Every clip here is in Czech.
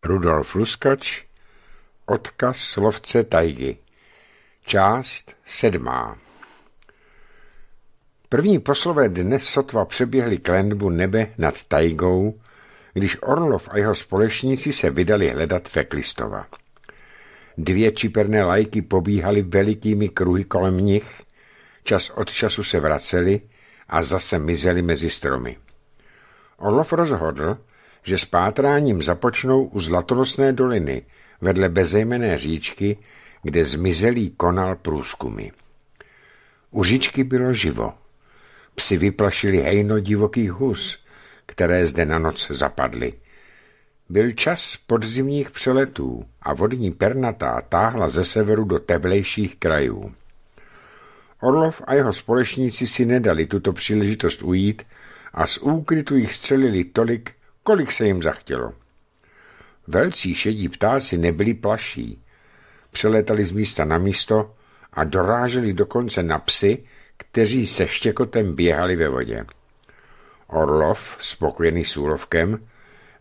Rudolf Luskač Odkaz lovce tajgy Část sedmá První poslové dnes sotva přeběhli k nebe nad tajgou, když Orlov a jeho společníci se vydali hledat Feklistova. Dvě čiperné lajky pobíhaly velikými kruhy kolem nich, čas od času se vraceli a zase mizeli mezi stromy. Orlov rozhodl, že s pátráním započnou u Zlatonosné doliny, vedle bezejmené říčky, kde zmizelý konal průzkumy. U říčky bylo živo. Psi vyplašili hejno divokých hus, které zde na noc zapadly. Byl čas podzimních přeletů a vodní pernatá táhla ze severu do teplejších krajů. Orlov a jeho společníci si nedali tuto příležitost ujít a z úkrytu jich střelili tolik, kolik se jim zachtělo. Velcí šedí ptáci nebyli plaší. Přelétali z místa na místo a doráželi dokonce na psy, kteří se štěkotem běhali ve vodě. Orlov, spokojený s úlovkem,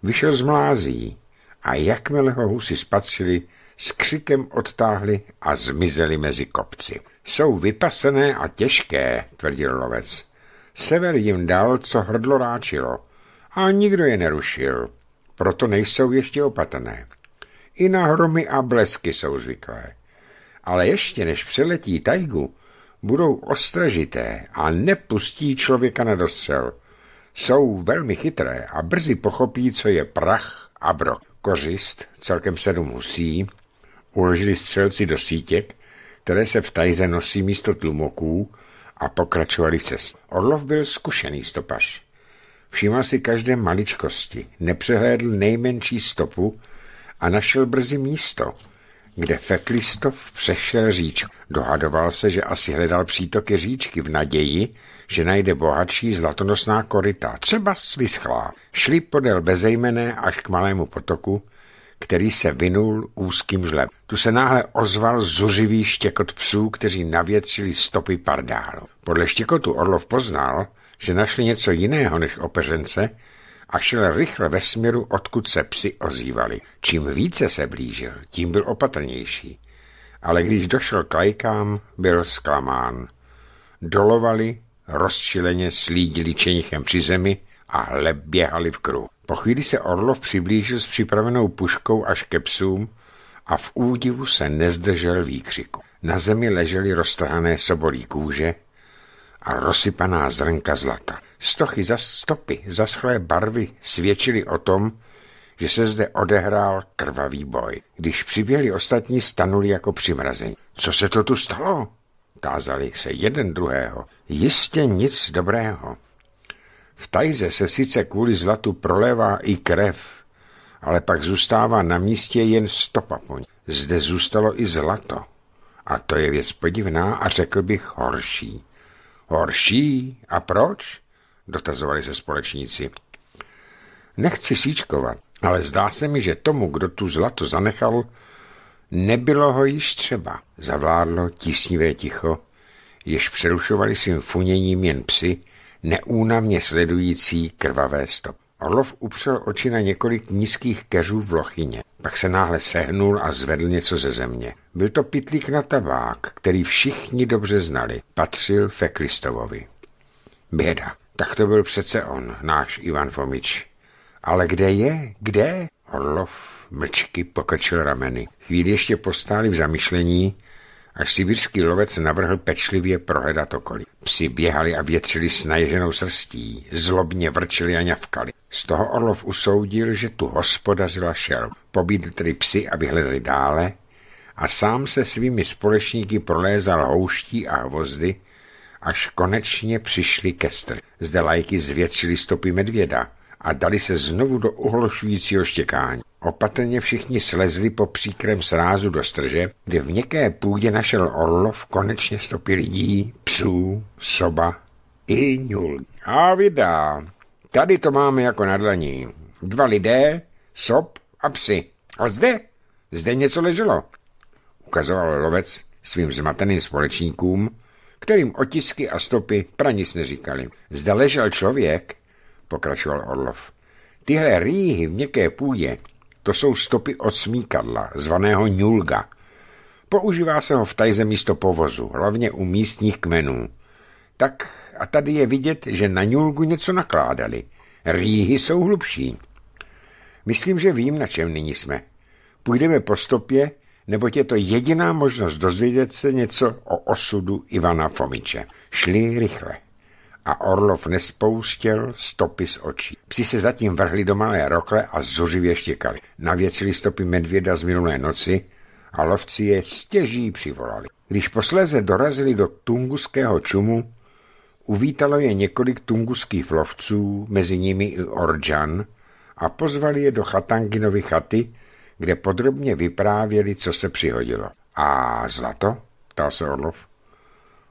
vyšel z mlází a jakmile ho husy spatřili, s křikem odtáhli a zmizeli mezi kopci. Jsou vypasené a těžké, tvrdil lovec. Sever jim dal, co hrdlo ráčilo – a nikdo je nerušil. Proto nejsou ještě opatrné. I na hromy a blesky jsou zvyklé. Ale ještě než přiletí tajgu, budou ostražité a nepustí člověka na dostřel. Jsou velmi chytré a brzy pochopí, co je prach a brok. Kořist, celkem sedm musí. uložili střelci do sítěk, které se v tajze nosí místo tlumoků a pokračovali v Orlov byl zkušený stopař. Všiml si každé maličkosti, nepřehlédl nejmenší stopu a našel brzy místo, kde Feklistov přešel říčku. Dohadoval se, že asi hledal přítoky říčky v naději, že najde bohatší zlatonosná korita, třeba svyschlá. Šli podél bezejmené až k malému potoku, který se vynul úzkým žlem. Tu se náhle ozval zuřivý štěkot psů, kteří navětřili stopy pardálu. Podle štěkotu Orlov poznal, že našli něco jiného než opeřence a šel rychle ve směru, odkud se psi ozývali. Čím více se blížil, tím byl opatrnější. Ale když došel k lajkám, byl zklamán. Dolovali, rozčileně slídili čenichem při zemi a běhali v kruh. Po chvíli se Orlov přiblížil s připravenou puškou až ke psům a v údivu se nezdržel výkřiku. Na zemi ležely roztrhané sobolí kůže, a rozsypaná zrnka zlata. Stochy za stopy zaschlé barvy svědčily o tom, že se zde odehrál krvavý boj. Když přiběhli ostatní, stanuli jako přimrazení. Co se to tu stalo? Tázali se jeden druhého. Jistě nic dobrého. V tajze se sice kvůli zlatu prolévá i krev, ale pak zůstává na místě jen stopa po ní. Zde zůstalo i zlato. A to je věc podivná a řekl bych horší. Horší? A proč? Dotazovali se společníci. Nechci síčkovat, ale zdá se mi, že tomu, kdo tu zlato zanechal, nebylo ho již třeba. Zavládlo tísnivé ticho, jež přerušovali svým funěním jen psy, neúnavně sledující krvavé stop. Orlov upřel oči na několik nízkých keřů v lochyně. Pak se náhle sehnul a zvedl něco ze země. Byl to pitlík na tabák, který všichni dobře znali. Patřil Feklistovovi. Běda, tak to byl přece on, náš Ivan Fomič. Ale kde je? Kde? Orlov mlčky pokrčil rameny. Chvíli ještě postáli v zamyšlení, až sibirský lovec navrhl pečlivě prohledat okolí. Psi běhali a větřili s naježenou srstí, zlobně vrčili a ňavkali. Z toho Orlov usoudil, že tu hospodařila šel. Pobídl tedy psi aby hledali dále a sám se svými společníky prolézal houští a hvozdy, až konečně přišli ke str. Zde lajky zvětšily stopy medvěda a dali se znovu do uhlošujícího štěkání. Opatrně všichni slezli po příkrem srázu do strže, kde v měkké půdě našel Orlov konečně stopy lidí, psů, soba i ňul. A vydá, tady to máme jako na dlaní. Dva lidé, sob a psy. A zde? Zde něco leželo ukazoval lovec svým zmateným společníkům, kterým otisky a stopy pranic neříkali. Zda ležel člověk, pokračoval Orlov. Tyhle rýhy v měkké půdě, to jsou stopy od smíkadla, zvaného ňulga. Používá se ho v tajze místo povozu, hlavně u místních kmenů. Tak a tady je vidět, že na ňulgu něco nakládali. Rýhy jsou hlubší. Myslím, že vím, na čem nyní jsme. Půjdeme po stopě, neboť je to jediná možnost dozvědět se něco o osudu Ivana Fomiče. Šli rychle a Orlov nespouštěl stopy z očí. Psi se zatím vrhli do malé rokle a zuřivě štěkali. Navěcili stopy medvěda z minulé noci a lovci je stěží přivolali. Když posléze dorazili do tunguského čumu, uvítalo je několik tunguských lovců, mezi nimi i Orjan, a pozvali je do Chatanginovy chaty, kde podrobně vyprávěli, co se přihodilo. A zlato? ptal se Orlov.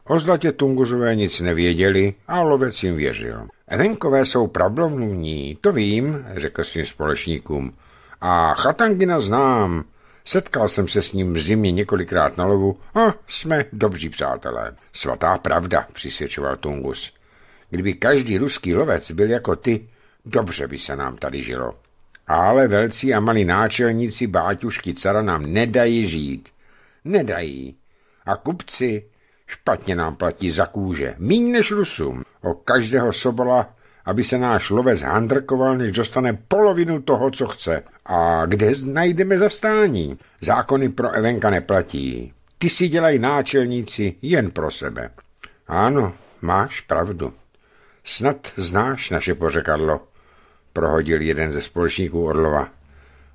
O zlatě Tunguzové nic nevěděli a lovec jim věřil. Venkové jsou pravlovnůní, to vím, řekl svým společníkům. A Chatangina znám. Setkal jsem se s ním v zimě několikrát na lovu a jsme dobří přátelé. Svatá pravda, přisvědčoval Tungus. Kdyby každý ruský lovec byl jako ty, dobře by se nám tady žilo. Ale velcí a malí náčelníci báťušky cara nám nedají žít. Nedají. A kupci špatně nám platí za kůže. Míň než Rusům. O každého sobola, aby se náš lovec handrkoval, než dostane polovinu toho, co chce. A kde najdeme zastání? Zákony pro Evenka neplatí. Ty si dělají náčelníci jen pro sebe. Ano, máš pravdu. Snad znáš naše pořekadlo prohodil jeden ze společníků Orlova.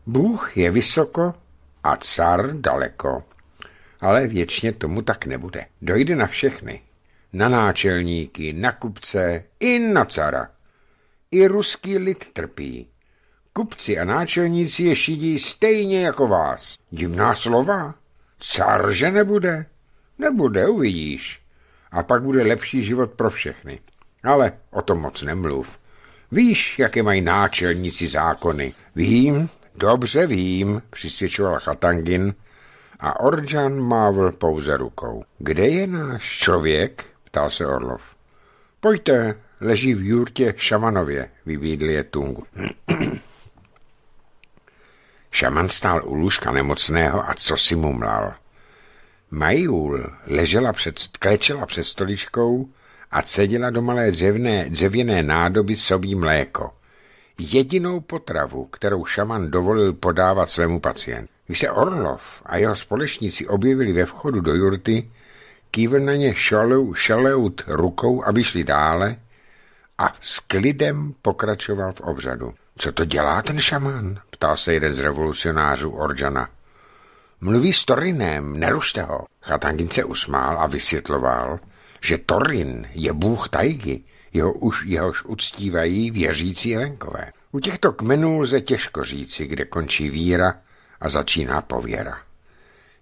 Bůh je vysoko a car daleko. Ale věčně tomu tak nebude. Dojde na všechny. Na náčelníky, na kupce i na cara. I ruský lid trpí. Kupci a náčelníci je šidí stejně jako vás. Divná slova. Car že nebude? Nebude, uvidíš. A pak bude lepší život pro všechny. Ale o tom moc nemluv. Víš, jaké mají náčelníci zákony? Vím, dobře vím, přisvědčoval Chatangin a Orjan mávl pouze rukou. Kde je náš člověk? ptal se Orlov. Pojďte, leží v jurtě šamanově, vybídl je Tungu. Šaman stál u lůžka nemocného a co si mlal. Majul ležela před, klečela před stoličkou a cedila do malé dřevné, dřevěné nádoby sobí mléko. Jedinou potravu, kterou šaman dovolil podávat svému pacientu. Když se Orlov a jeho společníci objevili ve vchodu do jurty, kývl na ně šalou, šaleut rukou, aby šli dále a s klidem pokračoval v obřadu. Co to dělá ten šaman? ptal se jeden z revolucionářů Orjana. Mluví s Torinem, nerušte ho. Chatangin se usmál a vysvětloval, že Torin je bůh tajgy, jeho už jehož uctívají věřící venkové. U těchto kmenů lze těžko říci, kde končí víra a začíná pověra.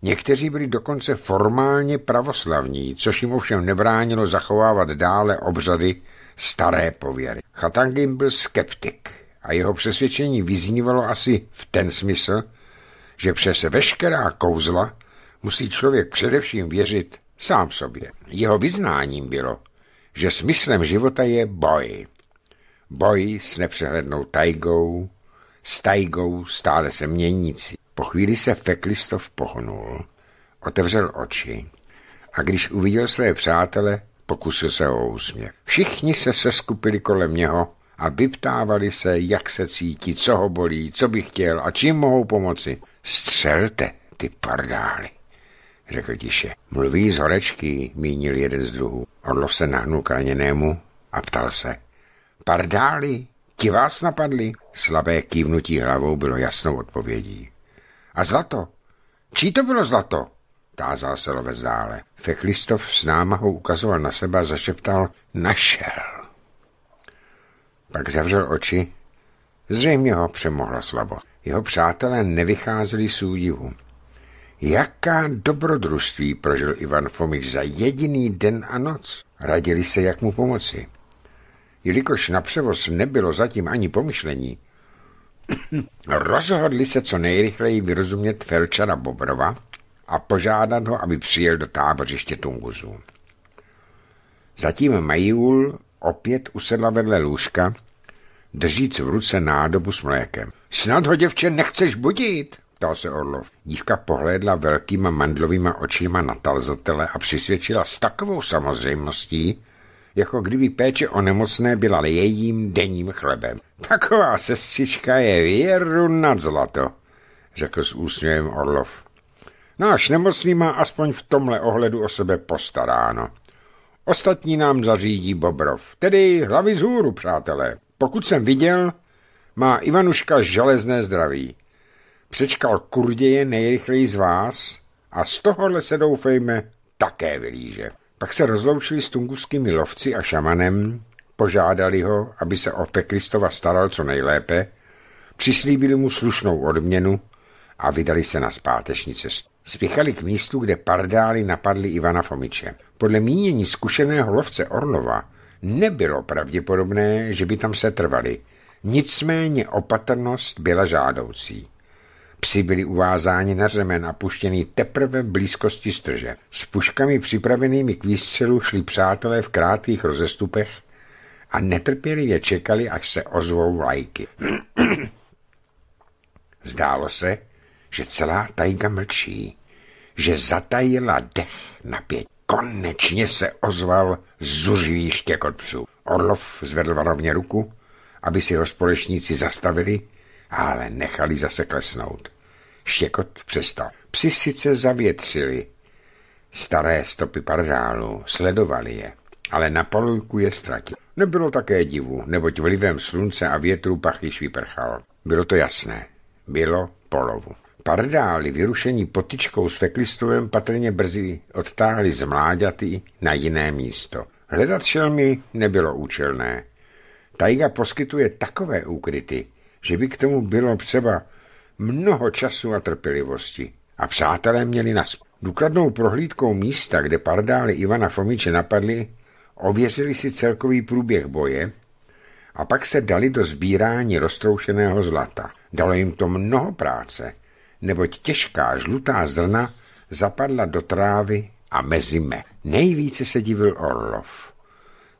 Někteří byli dokonce formálně pravoslavní, což jim ovšem nebránilo zachovávat dále obřady staré pověry. Chatangin byl skeptik a jeho přesvědčení vyznívalo asi v ten smysl, že přes veškerá kouzla musí člověk především věřit sám sobě. Jeho vyznáním bylo, že smyslem života je boj. Boj s nepřehlednou tajgou, s tajgou stále se měnící. Po chvíli se Feklistov pohnul, otevřel oči a když uviděl své přátele, pokusil se o úsměv. Všichni se seskupili kolem něho a vyptávali se, jak se cítí, co ho bolí, co by chtěl a čím mohou pomoci. Střelte, ty pardály řekl tiše. Mluví z horečky, mínil jeden z druhů. Orlov se nahnul k raněnému a ptal se. Pardáli, ti vás napadli? Slabé kývnutí hlavou bylo jasnou odpovědí. A zlato? Čí to bylo zlato? Tázal se lovec dále. Feklistov s námahou ukazoval na sebe a zašeptal našel. Pak zavřel oči. Zřejmě ho přemohla slabost. Jeho přátelé nevycházeli z údivu. Jaká dobrodružství prožil Ivan Fomič za jediný den a noc. Radili se, jak mu pomoci. Jelikož na převoz nebylo zatím ani pomyšlení, rozhodli se co nejrychleji vyrozumět Felčara Bobrova a požádat ho, aby přijel do tábořiště Tunguzu. Zatím Majul opět usedla vedle lůžka, držíc v ruce nádobu s mlékem. Snad ho, děvče, nechceš budit? zeptal se Orlov. Dívka pohlédla velkýma mandlovýma očima na talzatele a přisvědčila s takovou samozřejmostí, jako kdyby péče o nemocné byla jejím denním chlebem. Taková sestřička je věru nad zlato, řekl s úsměvem Orlov. Náš nemocný má aspoň v tomhle ohledu o sebe postaráno. Ostatní nám zařídí Bobrov, tedy hlavy z hůru, přátelé. Pokud jsem viděl, má Ivanuška železné zdraví. Přečkal kurděje nejrychleji z vás a z tohohle se doufejme také vylíže. Pak se rozloučili s tunguskými lovci a šamanem, požádali ho, aby se o Peklistova staral co nejlépe, přislíbili mu slušnou odměnu a vydali se na zpáteční cestu. Spěchali k místu, kde pardáli napadli Ivana Fomiče. Podle mínění zkušeného lovce Orlova nebylo pravděpodobné, že by tam se trvali. Nicméně opatrnost byla žádoucí. Psi byli uvázáni na řemen a puštěni teprve v blízkosti strže. S puškami připravenými k výstřelu šli přátelé v krátkých rozestupech a netrpělivě čekali, až se ozvou vlajky. Zdálo se, že celá tajga mlčí, že zatajila dech na pět. Konečně se ozval zuřivý štěkot psů. Orlov zvedl varovně ruku, aby si ho společníci zastavili ale nechali zase klesnout. Štěkot přestal. Psi sice zavětřili. Staré stopy pardálu sledovali je, ale na polujku je ztratil. Nebylo také divu, neboť vlivem slunce a větru již vyprchal. Bylo to jasné. Bylo polovu. Pardáli vyrušení potičkou s feklistovem patrně brzy odtáhli z mláďaty na jiné místo. Hledat šelmy nebylo účelné. Tajga poskytuje takové úkryty, že by k tomu bylo třeba mnoho času a trpělivosti. A přátelé měli nas. Důkladnou prohlídkou místa, kde pardály Ivana Fomiče napadli, ověřili si celkový průběh boje a pak se dali do sbírání roztroušeného zlata. Dalo jim to mnoho práce, neboť těžká žlutá zrna zapadla do trávy a mezi me. Nejvíce se divil Orlov.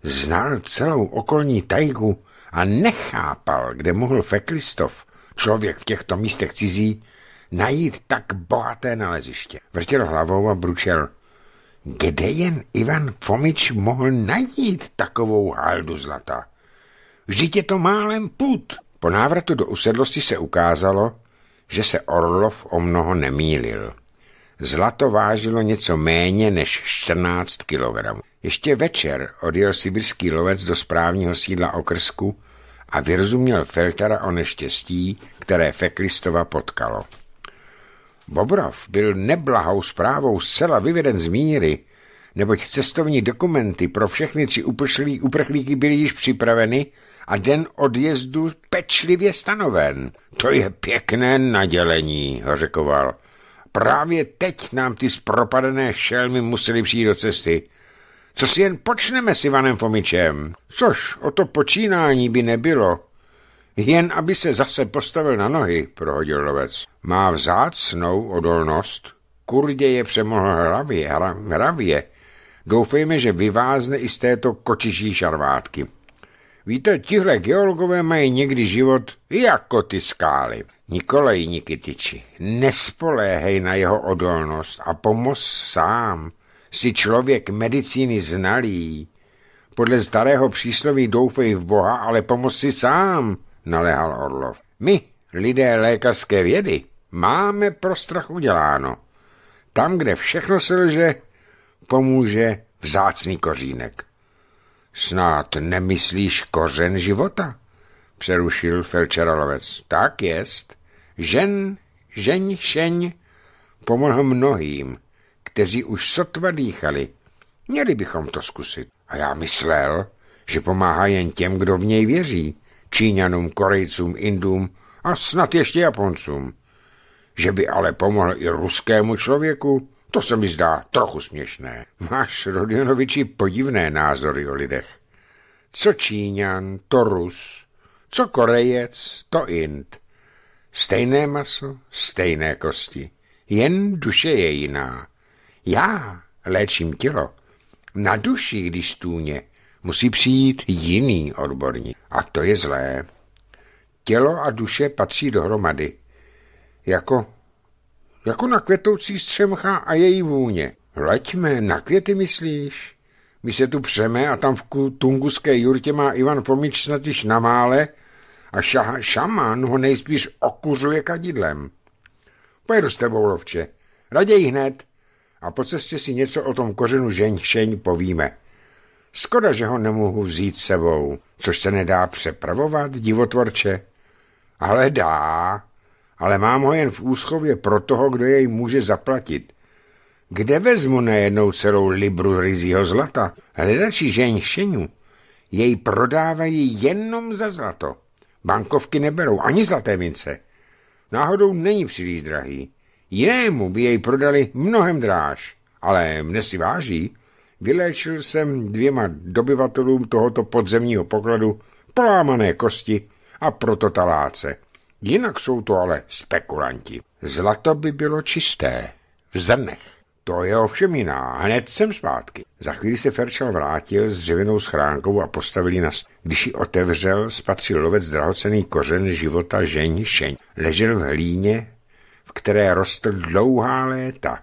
Znal celou okolní tajgu a nechápal, kde mohl Feklistov, člověk v těchto místech cizí, najít tak bohaté naleziště. Vrtěl hlavou a bručel. Kde jen Ivan Fomič mohl najít takovou haldu zlata? Vždyť je to málem put. Po návratu do usedlosti se ukázalo, že se Orlov o mnoho nemýlil. Zlato vážilo něco méně než 14 kilogramů. Ještě večer odjel sibirský lovec do správního sídla okrsku a vyrozuměl Feltera o neštěstí, které Feklistova potkalo. Bobrov byl neblahou zprávou zcela vyveden z míry, neboť cestovní dokumenty pro všechny tři uprchlí, uprchlíky byly již připraveny a den odjezdu pečlivě stanoven. To je pěkné nadělení, řekoval. Právě teď nám ty zpropadené šelmy museli přijít do cesty. Co si jen počneme s Ivanem Fomičem? Což o to počínání by nebylo. Jen aby se zase postavil na nohy, prohodil lovec. Má vzácnou odolnost. Kurdě je přemohl hravě, hravě. Doufejme, že vyvázne i z této kočiží šarvátky. Víte, tihle geologové mají někdy život jako ty skály. Nikolaj Nikitiči, nespoléhej na jeho odolnost a pomoz sám. Si člověk medicíny znalý. Podle starého přísloví doufej v Boha, ale pomoz si sám, nalehal Orlov. My, lidé lékařské vědy, máme pro strach uděláno. Tam, kde všechno lže, pomůže vzácný kořínek. Snad nemyslíš kořen života? Přerušil Felčeralovec. Tak jest. Žen, žeň, šeň pomohl mnohým, kteří už sotva dýchali. Měli bychom to zkusit. A já myslel, že pomáhá jen těm, kdo v něj věří. Číňanům, Korejcům, Indům a snad ještě Japoncům. Že by ale pomohl i ruskému člověku, to se mi zdá trochu směšné. Máš, Rodionoviči, podivné názory o lidech. Co Číňan, to Rus, co Korejec, to Ind. Stejné maso, stejné kosti. Jen duše je jiná. Já léčím tělo. Na duši, když stůně. musí přijít jiný odborník. A to je zlé. Tělo a duše patří dohromady. Jako, jako na kvetoucí střemcha a její vůně. Leďme, na květy myslíš? My se tu přeme a tam v tunguské jurtě má Ivan Fomič snad již na mále a šaha, šamán ho nejspíš okuřuje kadidlem. Pojedu s tebou, lovče. Raději hned. A po cestě si něco o tom kořenu ženšeň povíme. Skoda, že ho nemohu vzít sebou, což se nedá přepravovat, divotvorče. Ale dá, ale mám ho jen v úschově pro toho, kdo jej může zaplatit. Kde vezmu najednou celou libru rizího zlata? Hledači ženšeňu jej prodávají jenom za zlato. Bankovky neberou ani zlaté mince. Náhodou není příliš drahý. Jinému by jej prodali mnohem dráž, ale mne si váží. Vyléčil jsem dvěma dobyvatelům tohoto podzemního pokladu polámané kosti a proto taláce. Jinak jsou to ale spekulanti. Zlato by bylo čisté, v zrnech. To je ovšem jiná. Hned jsem zpátky. Za chvíli se Ferčel vrátil s dřevěnou schránkou a postavili na stůl. Když ji otevřel, spatřil lovec drahocený kořen života žeň šeň. Ležel v hlíně, v které rostl dlouhá léta,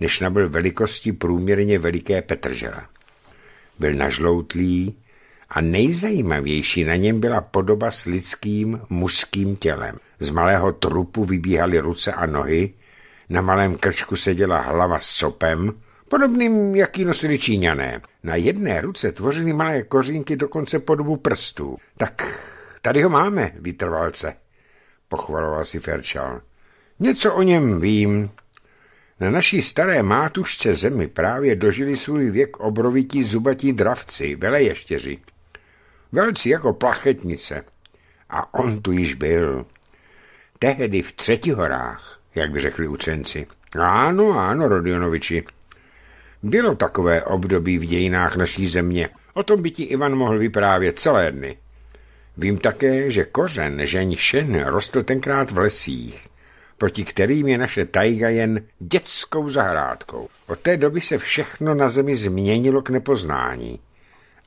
než nabyl velikosti průměrně veliké Petržela. Byl nažloutlý a nejzajímavější na něm byla podoba s lidským mužským tělem. Z malého trupu vybíhaly ruce a nohy, na malém krčku seděla hlava s sopem, podobným, jaký nosili Číňané. Na jedné ruce tvořily malé kořínky dokonce podobu prstů. Tak tady ho máme, vytrvalce, pochvaloval si Ferčal. Něco o něm vím. Na naší staré mátušce zemi právě dožili svůj věk obrovití zubatí dravci, veleještěři. Velci jako plachetnice. A on tu již byl. Tehdy v Třetihorách jak by řekli učenci. Ano, ano, Rodionoviči. Bylo takové období v dějinách naší země. O tom by ti Ivan mohl vyprávět celé dny. Vím také, že kořen ženšen rostl tenkrát v lesích, proti kterým je naše tajga jen dětskou zahrádkou. Od té doby se všechno na zemi změnilo k nepoznání.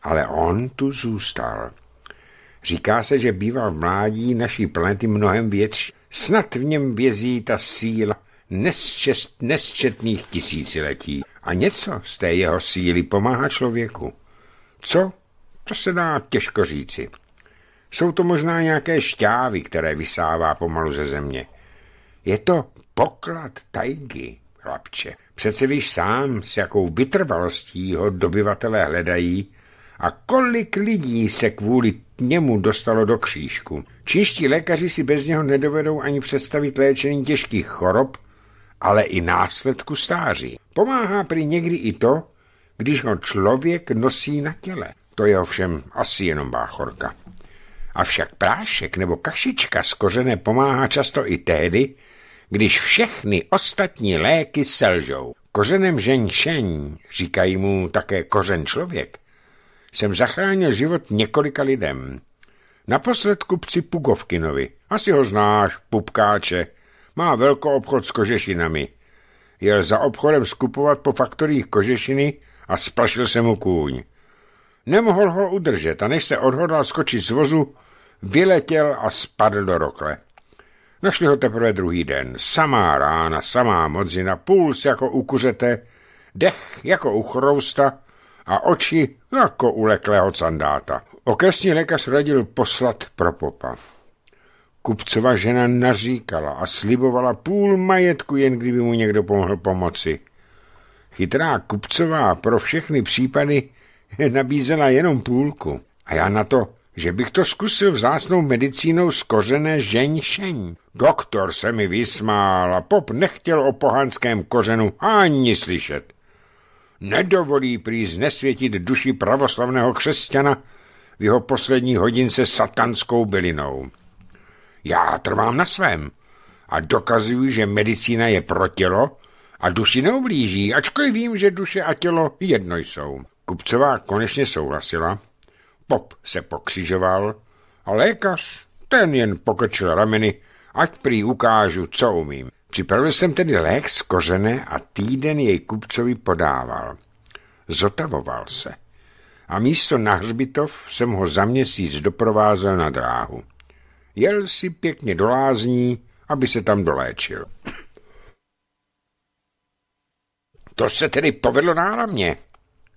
Ale on tu zůstal. Říká se, že býval v mládí naší planety mnohem větší Snad v něm vězí ta síla nesčest, nesčetných tisíciletí a něco z té jeho síly pomáhá člověku. Co? To se dá těžko říci. Jsou to možná nějaké šťávy, které vysává pomalu ze země. Je to poklad tajgy, chlapče. Přece víš sám, s jakou vytrvalostí ho dobyvatelé hledají a kolik lidí se kvůli němu dostalo do křížku. Čeští lékaři si bez něho nedovedou ani představit léčení těžkých chorob, ale i následku stáří. Pomáhá prý někdy i to, když ho člověk nosí na těle. To je ovšem asi jenom báchorka. Avšak prášek nebo kašička z kořené pomáhá často i tehdy, když všechny ostatní léky selžou. Kořenem ženšeň, říkají mu také kořen člověk, jsem zachránil život několika lidem. Naposled kupci Pugovkinovi. Asi ho znáš, pupkáče. Má velkou obchod s kožešinami. Jel za obchodem skupovat po faktorích kožešiny a splašil se mu kůň. Nemohl ho udržet a než se odhodlal skočit z vozu, vyletěl a spadl do rokle. Našli ho teprve druhý den. Samá rána, samá modřina, puls jako u kuřete, dech jako u chrousta a oči jako uleklého candáta. Okresní lékař radil poslat pro popa. Kupcova žena naříkala a slibovala půl majetku, jen kdyby mu někdo pomohl pomoci. Chytrá Kupcová pro všechny případy nabízela jenom půlku. A já na to, že bych to zkusil vzácnou medicínou z kořené ženšení. Doktor se mi vysmál a pop nechtěl o pohanském kořenu ani slyšet nedovolí prý znesvětit duši pravoslavného křesťana v jeho poslední hodince satanskou bylinou. Já trvám na svém a dokazuju, že medicína je pro tělo a duši neublíží, ačkoliv vím, že duše a tělo jedno jsou. Kupcová konečně souhlasila, pop se pokřižoval a lékař, ten jen pokrčil rameny, ať prý ukážu, co umím. Připravil jsem tedy lék z kořene a týden jej kupcovi podával. Zotavoval se. A místo na hřbitov jsem ho za měsíc doprovázel na dráhu. Jel si pěkně do lázní, aby se tam doléčil. To se tedy povedlo náramně.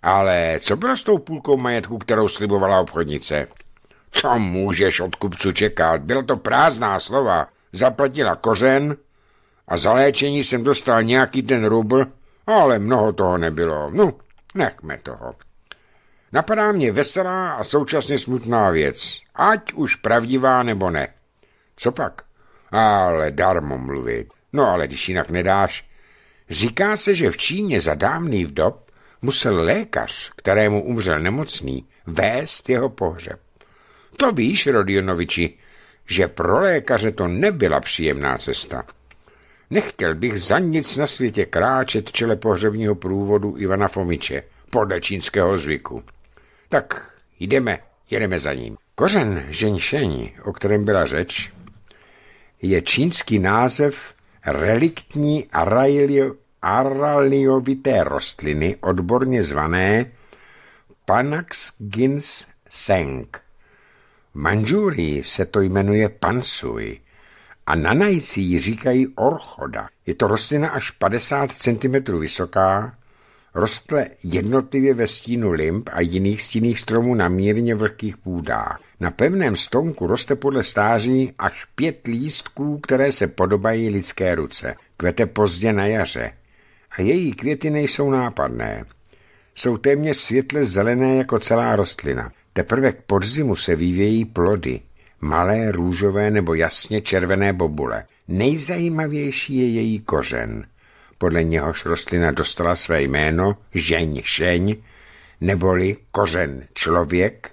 Ale co bylo s tou půlkou majetku, kterou slibovala obchodnice? Co můžeš od kupců čekat? Bylo to prázdná slova. Zaplatila kořen a za léčení jsem dostal nějaký ten rubl, ale mnoho toho nebylo. No, nechme toho. Napadá mě veselá a současně smutná věc, ať už pravdivá nebo ne. Co pak? Ale darmo mluvit. No ale když jinak nedáš. Říká se, že v Číně za dávný dob musel lékař, kterému umřel nemocný, vést jeho pohřeb. To víš, Rodionoviči, že pro lékaře to nebyla příjemná cesta. Nechtěl bych za nic na světě kráčet čele pohřebního průvodu Ivana Fomiče, podle čínského zvyku. Tak jdeme, jedeme za ním. Kořen ženšení, o kterém byla řeč, je čínský název reliktní aralio, araliovité rostliny, odborně zvané Panax gins seng. V Manžurii se to jmenuje pansui a nanajci ji říkají orchoda. Je to rostlina až 50 cm vysoká, rostle jednotlivě ve stínu limb a jiných stíných stromů na mírně vlhkých půdách. Na pevném stonku roste podle stáří až pět lístků, které se podobají lidské ruce. Kvete pozdě na jaře a její květy nejsou nápadné. Jsou téměř světle zelené jako celá rostlina. Teprve k podzimu se vyvějí plody malé růžové nebo jasně červené bobule. Nejzajímavější je její kořen. Podle něhož rostlina dostala své jméno žeň šeň, neboli kořen člověk,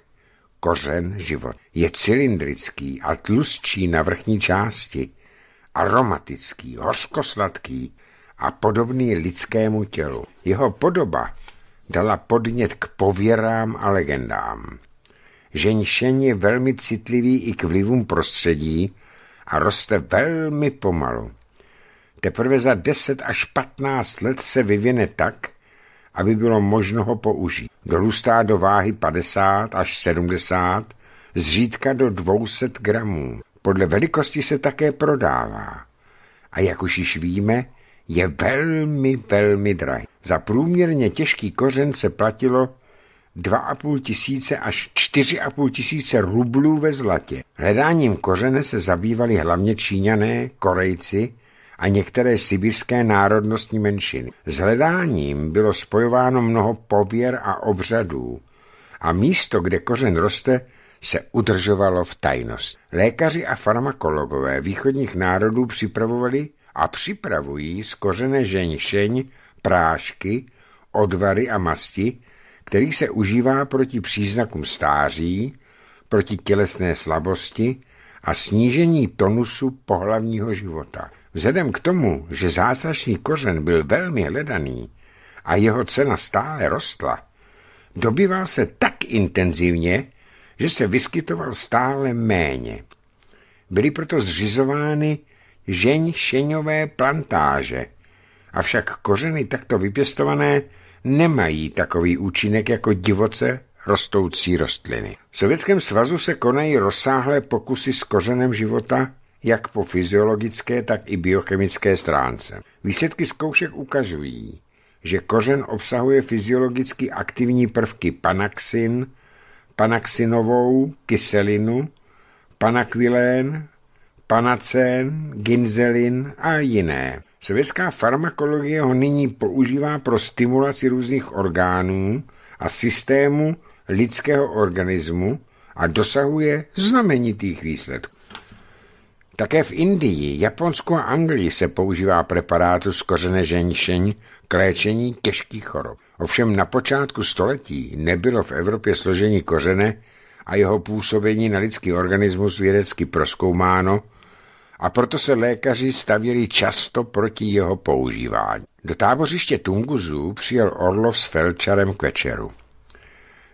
kořen život. Je cylindrický a tlustší na vrchní části, aromatický, hořkosladký a podobný lidskému tělu. Jeho podoba dala podnět k pověrám a legendám. Ženšen je velmi citlivý i k vlivům prostředí a roste velmi pomalu. Teprve za 10 až 15 let se vyvine tak, aby bylo možno ho použít. Dorůstá do váhy 50 až 70, zřídka do 200 gramů. Podle velikosti se také prodává. A jak už již víme, je velmi, velmi drahý. Za průměrně těžký kořen se platilo 2,5 tisíce až 4,5 tisíce rublů ve zlatě. Hledáním kořene se zabývali hlavně Číňané, Korejci a některé sibirské národnostní menšiny. S hledáním bylo spojováno mnoho pověr a obřadů a místo, kde kořen roste, se udržovalo v tajnost. Lékaři a farmakologové východních národů připravovali a připravují z kořene ženšeň prášky, odvary a masti, který se užívá proti příznakům stáří, proti tělesné slabosti a snížení tonusu pohlavního života. Vzhledem k tomu, že zázračný kořen byl velmi hledaný a jeho cena stále rostla, dobýval se tak intenzivně, že se vyskytoval stále méně. Byly proto zřizovány ženšeňové plantáže, avšak kořeny takto vypěstované nemají takový účinek jako divoce rostoucí rostliny. V Sovětském svazu se konají rozsáhlé pokusy s kořenem života, jak po fyziologické, tak i biochemické stránce. Výsledky zkoušek ukazují, že kořen obsahuje fyziologicky aktivní prvky panaxin, panaxinovou kyselinu, panakvilén, panacén, ginzelin a jiné. Sovětská farmakologie ho nyní používá pro stimulaci různých orgánů a systému lidského organismu a dosahuje znamenitých výsledků. Také v Indii, Japonsku a Anglii se používá preparátu z kořene ženšeň k léčení těžkých chorob. Ovšem na počátku století nebylo v Evropě složení kořene a jeho působení na lidský organismus vědecky proskoumáno a proto se lékaři stavěli často proti jeho používání. Do tábořiště tunguzů přijel Orlov s Felčarem k večeru.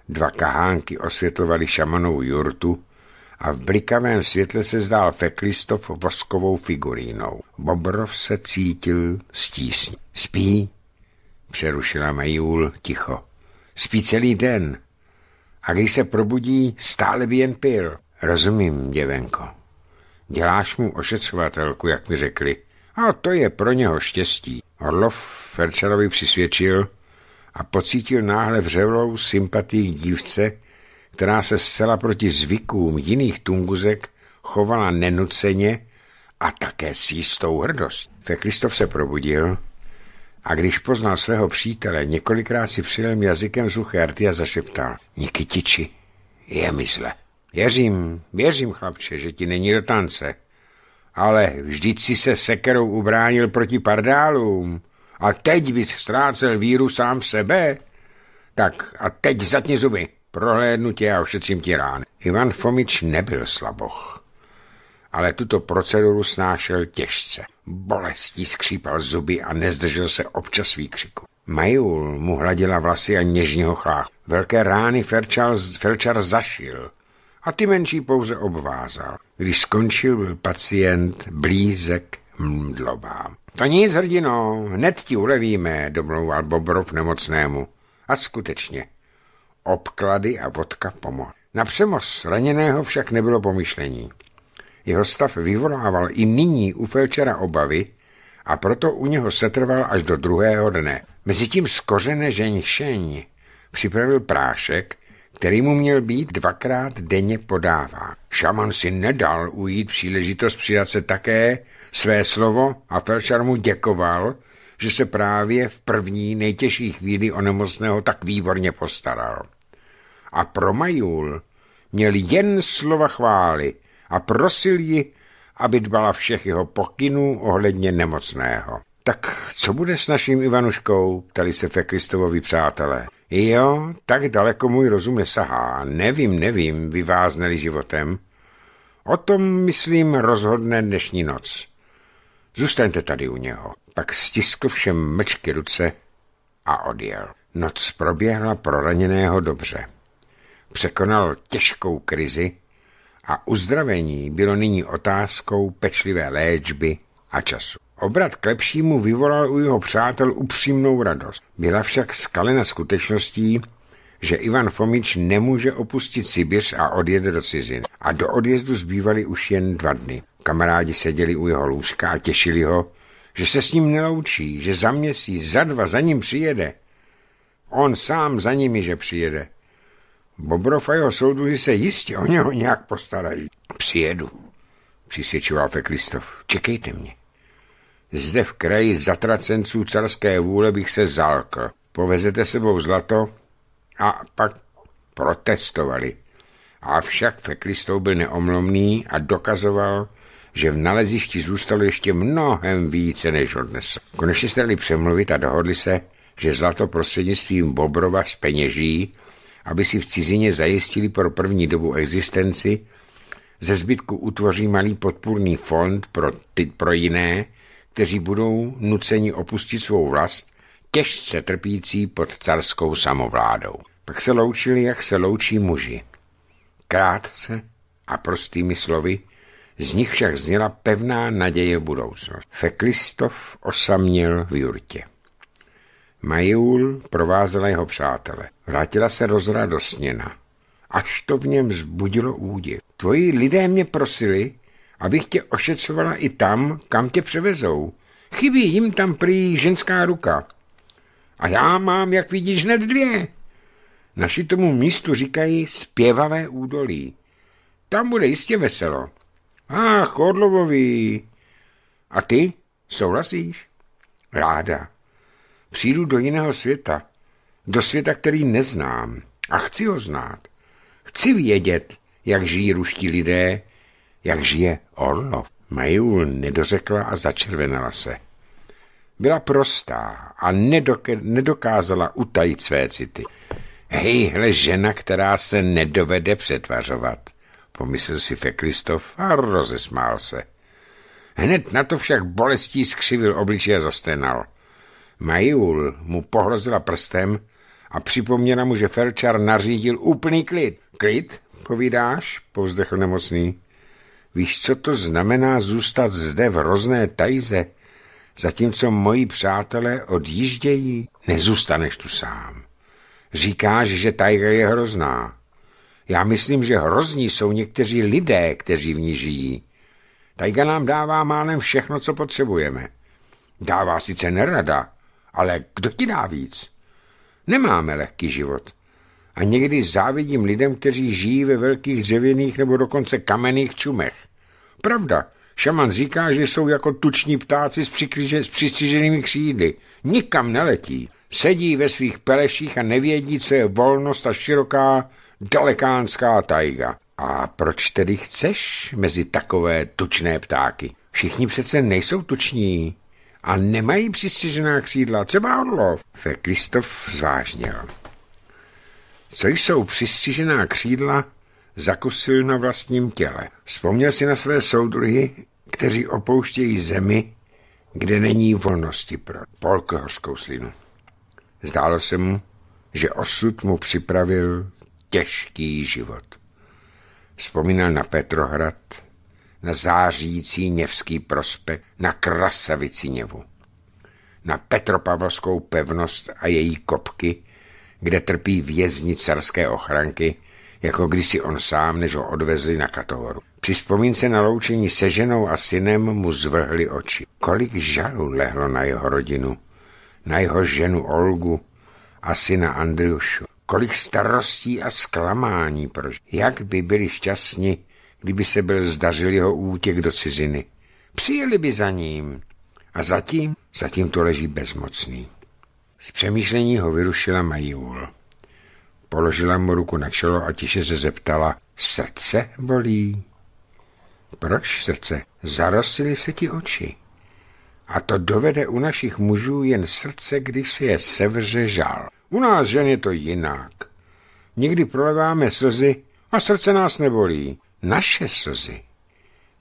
Dva kahánky osvětlovali šamanovu jurtu a v blikavém světle se zdál Feklistov voskovou figurínou. Bobrov se cítil stísně. Spí? Přerušila Majul ticho. Spí celý den. A když se probudí, stále by jen pil. Rozumím, děvenko. Děláš mu ošetřovatelku, jak mi řekli. A to je pro něho štěstí. Orlov Ferčerovi přisvědčil a pocítil náhle vřevlou sympatii dívce, která se zcela proti zvykům jiných tunguzek chovala nenuceně a také s jistou hrdost. Feklistov se probudil a když poznal svého přítele, několikrát si přilem jazykem z a zašeptal Nikitiči, je mi zle. Věřím, věřím, chlapče, že ti není do tance. Ale vždyť si se sekerou ubránil proti pardálům a teď bys ztrácel víru sám v sebe. Tak a teď zatni zuby, prohlédnu tě a ošetřím ti rán. Ivan Fomič nebyl slaboch, ale tuto proceduru snášel těžce. Bolestí skřípal zuby a nezdržel se občas výkřiku. Majul mu hladila vlasy a něžního chlách. Velké rány Felčar zašil – a ty menší pouze obvázal. Když skončil, byl pacient blízek mdlobá. To nic, hrdino, hned ti ulevíme, domlouval Bobrov nemocnému. A skutečně, obklady a vodka pomohly. Na přemoz raněného však nebylo pomyšlení. Jeho stav vyvolával i nyní u Felčera obavy a proto u něho setrval až do druhého dne. Mezitím skořené ženšení připravil prášek, který mu měl být dvakrát denně podává. Šaman si nedal ujít příležitost přidat se také své slovo a felčar mu děkoval, že se právě v první nejtěžší chvíli o nemocného tak výborně postaral. A pro Majul měl jen slova chvály a prosil ji, aby dbala všech jeho pokynů ohledně nemocného. Tak co bude s naším Ivanuškou? ptali se Fekristovovi přátelé. Jo, tak daleko můj rozum nesahá. Nevím, nevím, vyvázneli životem. O tom, myslím, rozhodne dnešní noc. Zůstaňte tady u něho. Pak stiskl všem mečky ruce a odjel. Noc proběhla pro raněného dobře. Překonal těžkou krizi a uzdravení bylo nyní otázkou pečlivé léčby a času. Obrat k lepšímu vyvolal u jeho přátel upřímnou radost. Byla však skalena skutečností, že Ivan Fomič nemůže opustit Sibiř a odjet do cizin. A do odjezdu zbývaly už jen dva dny. Kamarádi seděli u jeho lůžka a těšili ho, že se s ním neloučí, že za měsíc, za dva za ním přijede. On sám za nimi, že přijede. Bobrov a jeho soudruzi se jistě o něho nějak postarají. Přijedu, přisvědčoval Feklistov. Čekejte mě. Zde v kraji zatracenců carské vůle bych se zálkl. Povezete sebou zlato a pak protestovali. Avšak Feklistou byl neomlomný a dokazoval, že v nalezišti zůstalo ještě mnohem více, než odnesl. Konečně se dali přemluvit a dohodli se, že zlato prostřednictvím Bobrova peněží, aby si v cizině zajistili pro první dobu existenci, ze zbytku utvoří malý podpůrný fond pro, ty, pro jiné, kteří budou nuceni opustit svou vlast, těžce trpící pod carskou samovládou. Pak se loučili, jak se loučí muži. Krátce a prostými slovy, z nich však zněla pevná naděje v budoucnost. Feklistov osaměl v jurtě. Majul provázela jeho přátele. Vrátila se rozradostněna. Až to v něm zbudilo údiv. Tvoji lidé mě prosili, abych tě ošetřovala i tam, kam tě převezou. Chybí jim tam prý ženská ruka. A já mám, jak vidíš, hned dvě. Naši tomu místu říkají zpěvavé údolí. Tam bude jistě veselo. Ach, Orlovový. A ty? Souhlasíš? Ráda. Přijdu do jiného světa. Do světa, který neznám. A chci ho znát. Chci vědět, jak žijí ruští lidé, jak žije Orlov? No, Majul nedořekla a začervenala se. Byla prostá a nedokázala utajit své city. Hejhle žena, která se nedovede přetvařovat, pomyslel si Fekristof a rozesmál se. Hned na to však bolestí skřivil obličej a zastenal. Majul mu pohrozila prstem a připomněla mu, že Felčar nařídil úplný klid. Klid, povídáš? povzdechl nemocný. Víš, co to znamená zůstat zde v rozné tajze, zatímco moji přátelé odjíždějí? Nezůstaneš tu sám. Říkáš, že tajga je hrozná. Já myslím, že hrozní jsou někteří lidé, kteří v ní žijí. Tajga nám dává málem všechno, co potřebujeme. Dává sice nerada, ale kdo ti dá víc? Nemáme lehký život a někdy závidím lidem, kteří žijí ve velkých dřevěných nebo dokonce kamenných čumech. Pravda, šaman říká, že jsou jako tuční ptáci s, přikryže, s přistiženými křídly. Nikam neletí. Sedí ve svých peleších a nevědí, co je volnost a široká dalekánská tajga. A proč tedy chceš mezi takové tučné ptáky? Všichni přece nejsou tuční a nemají přistižená křídla, třeba orlov. Fekristof zvážnil. Co jsou přistižená křídla, zakusil na vlastním těle. Vzpomněl si na své soudruhy, kteří opouštějí zemi, kde není volnosti pro polkohořskou slinu. Zdálo se mu, že osud mu připravil těžký život. Vzpomínal na Petrohrad, na zářící Něvský prospe, na krasavici Něvu, na Petropavlskou pevnost a její kopky, kde trpí vězni carské ochranky, jako kdysi on sám, než ho odvezli na katovoru. Při vzpomínce na loučení se ženou a synem mu zvrhli oči. Kolik žalu lehlo na jeho rodinu, na jeho ženu Olgu a syna Andriušu. Kolik starostí a zklamání proč. Jak by byli šťastní, kdyby se byl zdařil jeho útěk do ciziny. Přijeli by za ním. A zatím, zatím to leží bezmocný. Z přemýšlení ho vyrušila Majul. Položila mu ruku na čelo a tiše se zeptala, srdce bolí? Proč srdce? Zarosily se ti oči. A to dovede u našich mužů jen srdce, když se je sevře žal. U nás žen je to jinak. Někdy proleváme slzy a srdce nás nebolí. Naše slzy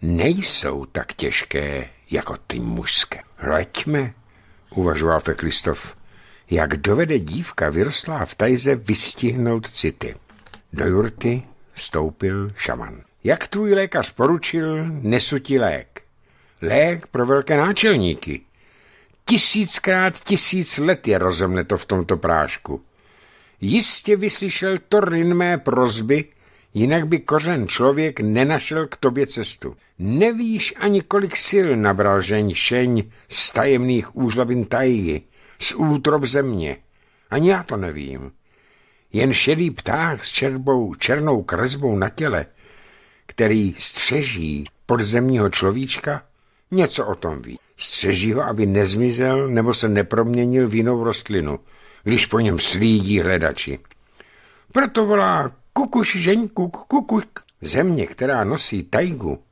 nejsou tak těžké jako ty mužské. Leďme, uvažoval Feklistov jak dovede dívka vyrostlá v tajze vystihnout city. Do jurty vstoupil šaman. Jak tvůj lékař poručil, nesu ti lék. Lék pro velké náčelníky. Tisíckrát tisíc let je rozemne to v tomto prášku. Jistě vyslyšel Torin mé prozby, jinak by kořen člověk nenašel k tobě cestu. Nevíš ani kolik sil nabral šeň z tajemných úžlabin tají z útrob země. Ani já to nevím. Jen šedý pták s čerbou, černou kresbou na těle, který střeží podzemního človíčka, něco o tom ví. Střeží ho, aby nezmizel nebo se neproměnil v jinou rostlinu, když po něm slídí hledači. Proto volá kukuš, ženku, kukuš. Země, která nosí tajgu,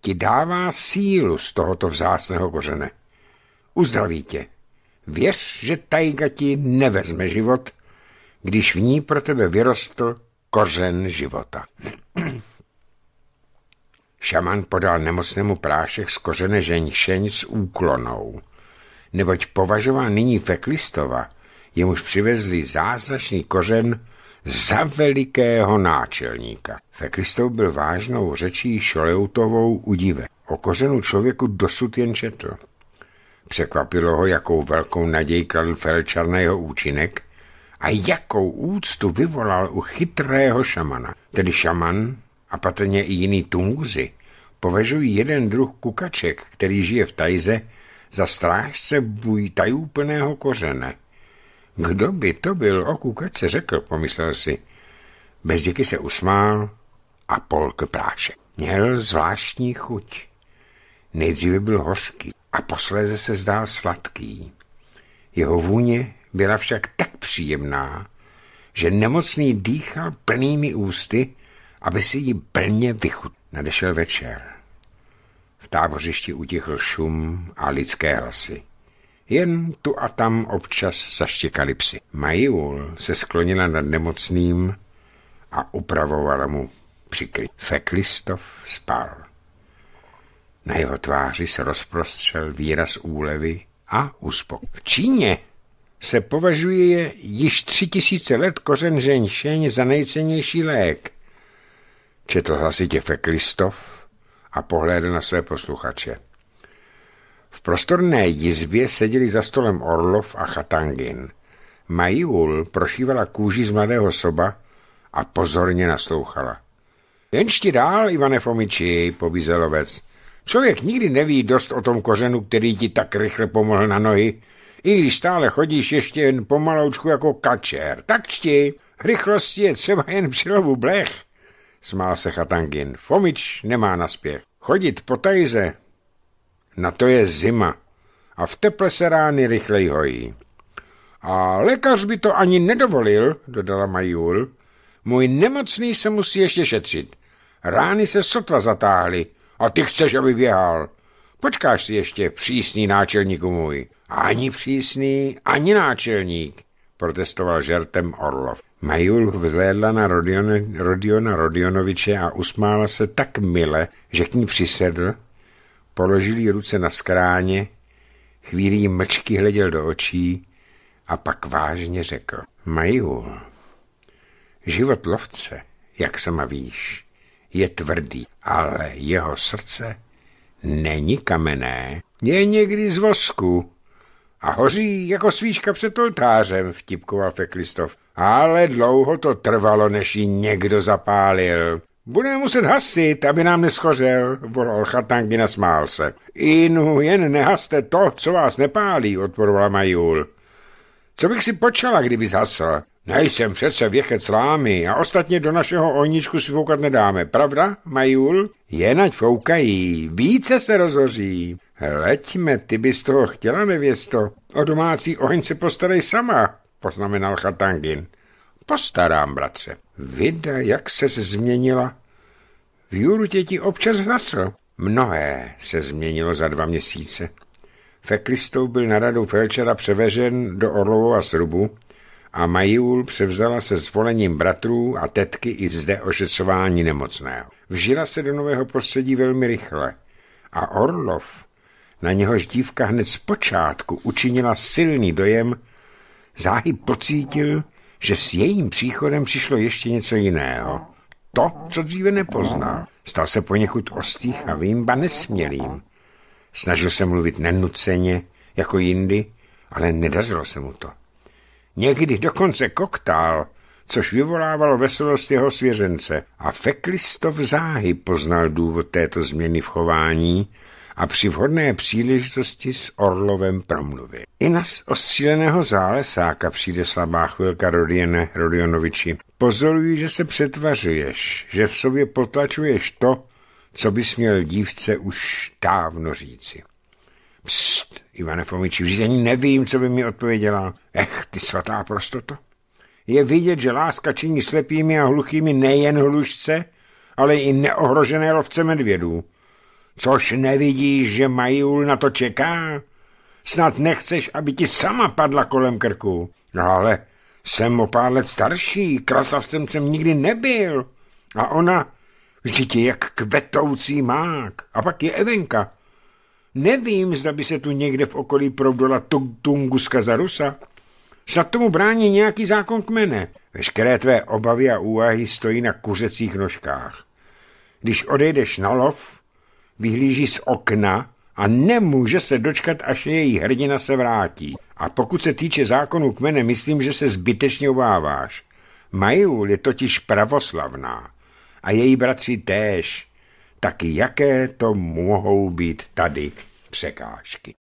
ti dává sílu z tohoto vzácného kořene. Uzdraví tě. Věř, že tajga ti nevezme život, když v ní pro tebe vyrostl kořen života. Šaman podal nemocnému prášek z kořene ženšeň s úklonou, neboť považoval nyní feklistova, jemuž přivezli zázračný kořen za velikého náčelníka. Feklistov byl vážnou řečí Šoleutovou udive. O kořenu člověku dosud jen četl. Překvapilo ho, jakou velkou naději kladl Felčar na jeho účinek a jakou úctu vyvolal u chytrého šamana. Tedy šaman a patrně i jiný tunguzi považují jeden druh kukaček, který žije v Tajze, za strážce bují tajúplného kořene. Kdo by to byl o kukačce řekl, pomyslel si. Bez Bezděky se usmál a polk práše. Měl zvláštní chuť. Nejdříve byl hořký, a posléze se zdál sladký. Jeho vůně byla však tak příjemná, že nemocný dýchal plnými ústy, aby si ji plně vychutnal. Nadešel večer. V tábořišti utichl šum a lidské hlasy. Jen tu a tam občas zaštěkali psy. Majul se sklonila nad nemocným a upravovala mu přikryt. Feklistov spal. Na jeho tváři se rozprostřel výraz úlevy a uspok. V Číně se považuje již tři tisíce let kořen ženšeň za nejcennější lék. Četl hlasitě Feklistov a pohlédl na své posluchače. V prostorné jizbě seděli za stolem Orlov a Chatangin. Majul prošívala kůži z mladého soba a pozorně naslouchala. Jenž ti dál, Ivane Fomiči, pobízel lovec. Člověk nikdy neví dost o tom kořenu, který ti tak rychle pomohl na nohy, i když stále chodíš ještě jen pomaloučku jako kačer. Tak čti, rychlosti je třeba jen přilovu blech, smál se Chatangin. Fomič nemá naspěch. Chodit po tajze, na to je zima a v teple se rány rychleji hojí. A lékař by to ani nedovolil, dodala Majul. Můj nemocný se musí ještě šetřit. Rány se sotva zatáhly a ty chceš, aby běhal. Počkáš si ještě, přísný náčelníku můj. Ani přísný, ani náčelník, protestoval žertem Orlov. Majul vzhlédla na Rodion, Rodiona Rodionoviče a usmála se tak mile, že k ní přisedl, položil jí ruce na skráně, jí mlčky hleděl do očí a pak vážně řekl. Majul, život lovce, jak sama víš, je tvrdý, ale jeho srdce není kamenné, je někdy z vosku a hoří jako svíčka před oltářem, vtipkoval Feklistov. Ale dlouho to trvalo, než ji někdo zapálil. Budeme muset hasit, aby nám neschořel, volal chatanky, smál se. Inu, jen nehaste to, co vás nepálí, odporovala Majul. Co bych si počala, kdyby zhasla? Nejsem přece věchec slámy a ostatně do našeho ohničku si foukat nedáme, pravda, Majul? Jenať foukají, více se rozhoří. Leďme, ty bys toho chtěla, nevěsto. O domácí oheň se postarej sama, poznamenal Chatangin. Postarám, bratře. Vida, jak se změnila. V tě ti občas hlasl. Mnohé se změnilo za dva měsíce. Feklistou byl na radu Felčera převežen do Orlovova srubu, a Majul převzala se zvolením bratrů a tetky i zde ošetřování nemocného. Vžila se do nového prostředí velmi rychle a Orlov, na něhož dívka hned z počátku učinila silný dojem, záhy pocítil, že s jejím příchodem přišlo ještě něco jiného. To, co dříve nepoznal. Stal se poněkud ostýchavým, ba nesmělým. Snažil se mluvit nenuceně, jako jindy, ale nedařilo se mu to někdy dokonce koktál, což vyvolávalo veselost jeho svěřence. A Feklistov záhy poznal důvod této změny v chování a při vhodné příležitosti s Orlovem promluvy. I na ostříleného zálesáka přijde slabá chvilka, Rodiene Rodionoviči. Pozoruji, že se přetvařuješ, že v sobě potlačuješ to, co bys měl dívce už dávno říci. Pst, Fomiči, už ani nevím, co by mi odpověděla. Ech, ty svatá prostota. Je vidět, že láska činí slepými a hluchými nejen hlušce, ale i neohrožené lovce medvědů. Což nevidíš, že Majul na to čeká? Snad nechceš, aby ti sama padla kolem krku. No ale jsem o pár let starší, krasavcem jsem nikdy nebyl. A ona, vždyť je jak kvetoucí mák. A pak je Evenka, Nevím, zda by se tu někde v okolí provdala Tunguska za Rusa. Snad tomu brání nějaký zákon kmene. Veškeré tvé obavy a úvahy stojí na kuřecích nožkách. Když odejdeš na lov, vyhlíží z okna a nemůže se dočkat, až její hrdina se vrátí. A pokud se týče zákonu kmene, myslím, že se zbytečně obáváš. Majul je totiž pravoslavná a její bratři též tak jaké to mohou být tady překážky.